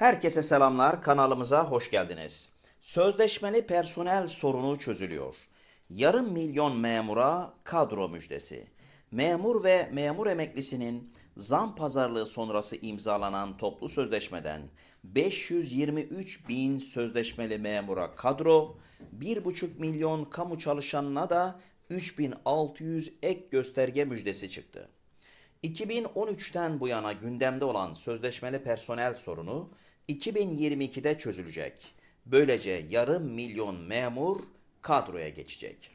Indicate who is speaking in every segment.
Speaker 1: Herkese selamlar, kanalımıza hoş geldiniz. Sözleşmeli personel sorunu çözülüyor. Yarım milyon memura kadro müjdesi. Memur ve memur emeklisinin zam pazarlığı sonrası imzalanan toplu sözleşmeden 523 bin sözleşmeli memura kadro, 1,5 milyon kamu çalışanına da 3600 ek gösterge müjdesi çıktı. 2013'ten bu yana gündemde olan sözleşmeli personel sorunu 2022'de çözülecek. Böylece yarım milyon memur kadroya geçecek.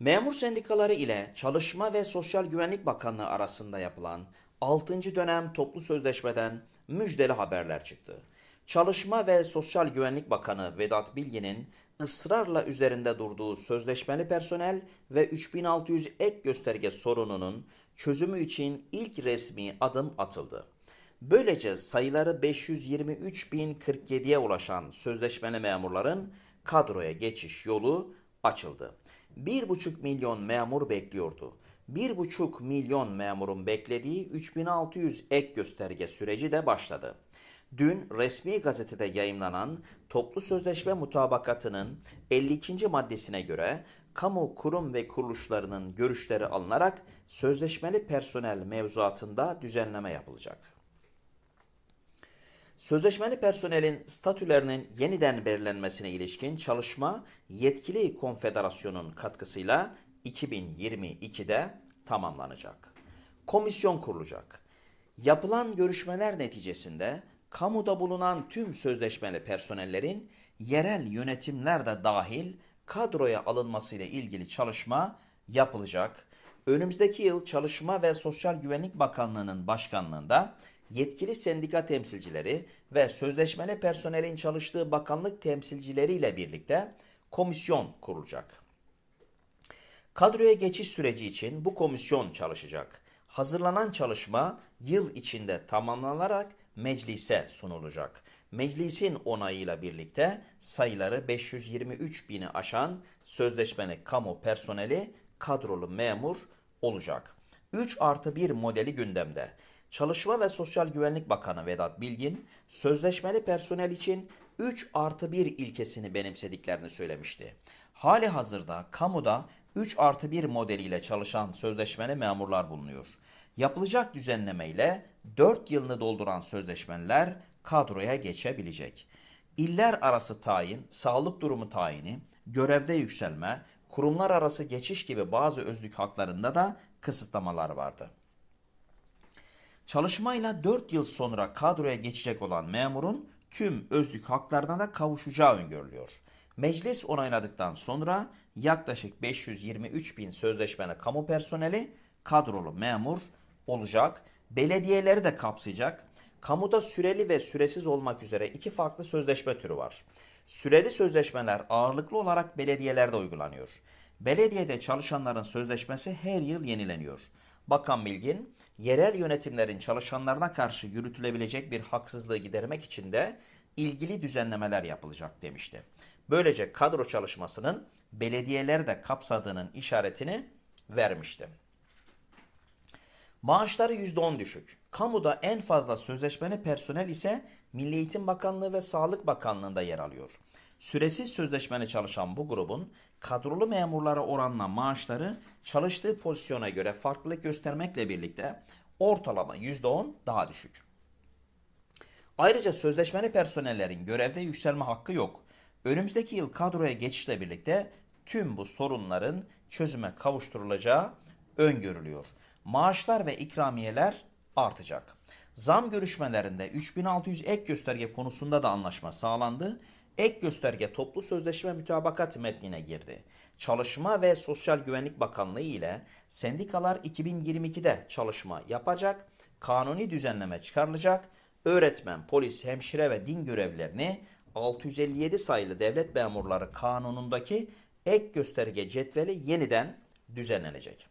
Speaker 1: Memur sendikaları ile Çalışma ve Sosyal Güvenlik Bakanlığı arasında yapılan 6. dönem toplu sözleşmeden müjdeli haberler çıktı. Çalışma ve Sosyal Güvenlik Bakanı Vedat Bilgin'in ısrarla üzerinde durduğu sözleşmeli personel ve 3600 ek gösterge sorununun çözümü için ilk resmi adım atıldı. Böylece sayıları 523.047'ye ulaşan sözleşmeli memurların kadroya geçiş yolu açıldı. 1,5 milyon memur bekliyordu. 1,5 milyon memurun beklediği 3600 ek gösterge süreci de başladı. Dün resmi gazetede yayımlanan toplu sözleşme mutabakatının 52. maddesine göre kamu kurum ve kuruluşlarının görüşleri alınarak sözleşmeli personel mevzuatında düzenleme yapılacak. Sözleşmeli personelin statülerinin yeniden belirlenmesine ilişkin çalışma yetkili konfederasyonun katkısıyla 2022'de tamamlanacak. Komisyon kurulacak. Yapılan görüşmeler neticesinde kamuda bulunan tüm sözleşmeli personellerin yerel yönetimlerde de dahil kadroya alınmasıyla ilgili çalışma yapılacak. Önümüzdeki yıl Çalışma ve Sosyal Güvenlik Bakanlığı'nın başkanlığında yetkili sendika temsilcileri ve sözleşmeli personelin çalıştığı bakanlık temsilcileriyle birlikte komisyon kurulacak. Kadroya geçiş süreci için bu komisyon çalışacak. Hazırlanan çalışma yıl içinde tamamlanarak meclise sunulacak. Meclisin onayıyla birlikte sayıları 523 bini aşan sözleşmeli kamu personeli kadrolu memur olacak. 3 artı 1 modeli gündemde. Çalışma ve Sosyal Güvenlik Bakanı Vedat Bilgin, sözleşmeli personel için 3 artı 1 ilkesini benimsediklerini söylemişti. Hali hazırda kamuda 3 artı 1 modeliyle çalışan sözleşmeli memurlar bulunuyor. Yapılacak düzenleme ile 4 yılını dolduran sözleşmeliler kadroya geçebilecek. İller arası tayin, sağlık durumu tayini, görevde yükselme, kurumlar arası geçiş gibi bazı özlük haklarında da kısıtlamalar vardı. Çalışmayla 4 yıl sonra kadroya geçecek olan memurun tüm özlük haklarına da kavuşacağı öngörülüyor. Meclis onayladıktan sonra yaklaşık 523 bin sözleşmeli kamu personeli kadrolu memur olacak. Belediyeleri de kapsayacak. Kamuda süreli ve süresiz olmak üzere iki farklı sözleşme türü var. Süreli sözleşmeler ağırlıklı olarak belediyelerde uygulanıyor. Belediyede çalışanların sözleşmesi her yıl yenileniyor. Bakan Bilgin, yerel yönetimlerin çalışanlarına karşı yürütülebilecek bir haksızlığı gidermek için de ilgili düzenlemeler yapılacak demişti. Böylece kadro çalışmasının belediyeler de kapsadığının işaretini vermişti. Maaşları %10 düşük. Kamuda en fazla sözleşmeli personel ise Milli Eğitim Bakanlığı ve Sağlık Bakanlığı'nda yer alıyor. Süresiz sözleşmeli çalışan bu grubun kadrolu memurlara oranla maaşları çalıştığı pozisyona göre farklılık göstermekle birlikte ortalama %10 daha düşük. Ayrıca sözleşmeli personellerin görevde yükselme hakkı yok. Önümüzdeki yıl kadroya geçişle birlikte tüm bu sorunların çözüme kavuşturulacağı öngörülüyor. Maaşlar ve ikramiyeler artacak. Zam görüşmelerinde 3600 ek gösterge konusunda da anlaşma sağlandı. Ek gösterge toplu sözleşme mütabakat metnine girdi. Çalışma ve Sosyal Güvenlik Bakanlığı ile sendikalar 2022'de çalışma yapacak, kanuni düzenleme çıkarılacak, öğretmen, polis, hemşire ve din görevlerini 657 sayılı devlet memurları kanunundaki ek gösterge cetveli yeniden düzenlenecek.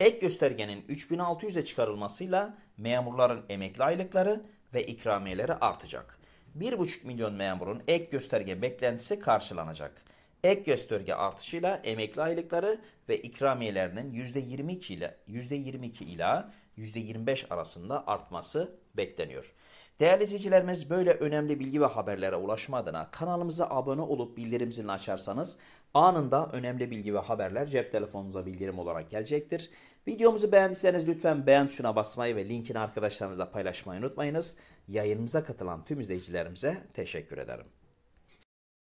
Speaker 1: Ek göstergenin 3600'e çıkarılmasıyla memurların emekli aylıkları ve ikramiyeleri artacak. 1,5 milyon memurun ek gösterge beklentisi karşılanacak. Ek gösterge artışıyla emekli aylıkları ve ikramiyelerinin %22 ile %22 ila %25 arasında artması bekleniyor. Değerli izleyicilerimiz böyle önemli bilgi ve haberlere ulaşma adına kanalımıza abone olup bildirim zilini açarsanız anında önemli bilgi ve haberler cep telefonunuza bildirim olarak gelecektir. Videomuzu beğendiyseniz lütfen beğen tuşuna basmayı ve linkini arkadaşlarınızla paylaşmayı unutmayınız. Yayınımıza katılan tüm izleyicilerimize teşekkür ederim.